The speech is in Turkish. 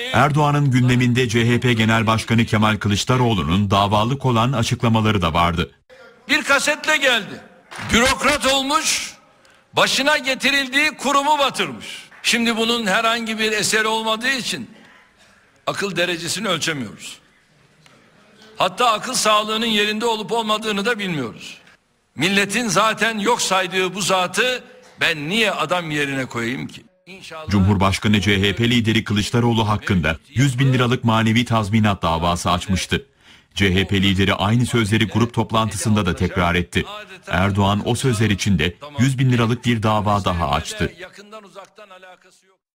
Erdoğan'ın gündeminde CHP Genel Başkanı Kemal Kılıçdaroğlu'nun davalık olan açıklamaları da vardı. Bir kasetle geldi. Bürokrat olmuş, başına getirildiği kurumu batırmış. Şimdi bunun herhangi bir eseri olmadığı için akıl derecesini ölçemiyoruz. Hatta akıl sağlığının yerinde olup olmadığını da bilmiyoruz. Milletin zaten yok saydığı bu zatı ben niye adam yerine koyayım ki? Cumhurbaşkanı CHP lideri şey Kılıçdaroğlu hakkında 100 bin liralık manevi tazminat davası açmıştı. CHP şey lideri aynı sözleri grup toplantısında da tekrar etti. Erdoğan o sözler için de 100 bin liralık bir dava daha açtı.